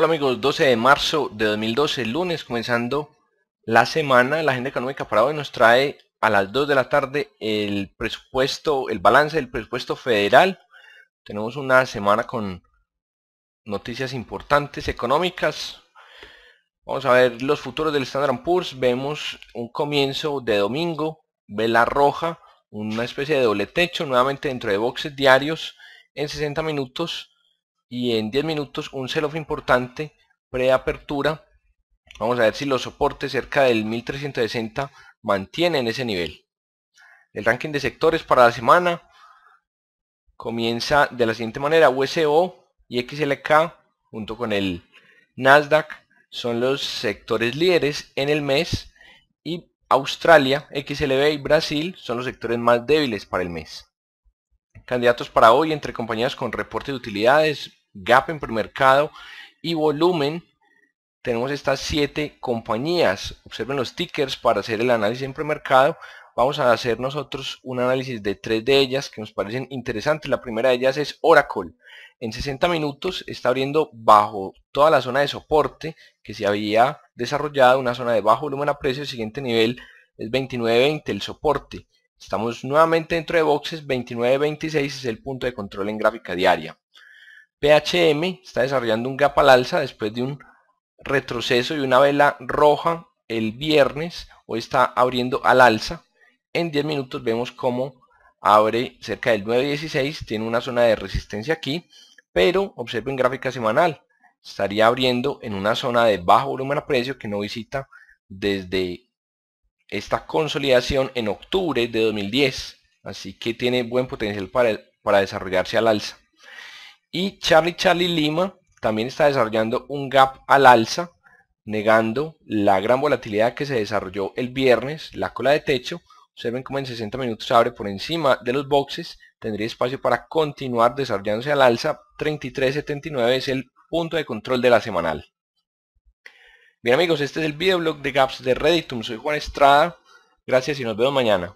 Hola amigos, 12 de marzo de 2012, lunes, comenzando la semana, la agenda económica para hoy nos trae a las 2 de la tarde el presupuesto, el balance del presupuesto federal. Tenemos una semana con noticias importantes económicas. Vamos a ver los futuros del Standard Poor's. Vemos un comienzo de domingo, vela roja, una especie de doble techo, nuevamente dentro de boxes diarios en 60 minutos y en 10 minutos un sell-off importante preapertura vamos a ver si los soportes cerca del 1360 mantienen ese nivel el ranking de sectores para la semana comienza de la siguiente manera USO y XLK junto con el Nasdaq son los sectores líderes en el mes y Australia, XLB y Brasil son los sectores más débiles para el mes. Candidatos para hoy entre compañías con reporte de utilidades, gap en premercado y volumen tenemos estas siete compañías. Observen los tickers para hacer el análisis en premercado. Vamos a hacer nosotros un análisis de tres de ellas que nos parecen interesantes. La primera de ellas es Oracle. En 60 minutos está abriendo bajo toda la zona de soporte que se había desarrollado, una zona de bajo volumen a precio. El siguiente nivel es 29.20, el soporte. Estamos nuevamente dentro de boxes, 29.26 es el punto de control en gráfica diaria. PHM está desarrollando un gap al alza después de un retroceso y una vela roja el viernes. Hoy está abriendo al alza. En 10 minutos vemos cómo abre cerca del 9.16. Tiene una zona de resistencia aquí. Pero observen gráfica semanal. Estaría abriendo en una zona de bajo volumen a precio que no visita desde esta consolidación en octubre de 2010. Así que tiene buen potencial para, para desarrollarse al alza. Y Charlie Charlie Lima también está desarrollando un gap al alza, negando la gran volatilidad que se desarrolló el viernes, la cola de techo. Observen como en 60 minutos abre por encima de los boxes, tendría espacio para continuar desarrollándose al alza. 33.79 es el punto de control de la semanal. Bien amigos, este es el videoblog de Gaps de Redditum. Soy Juan Estrada. Gracias y nos vemos mañana.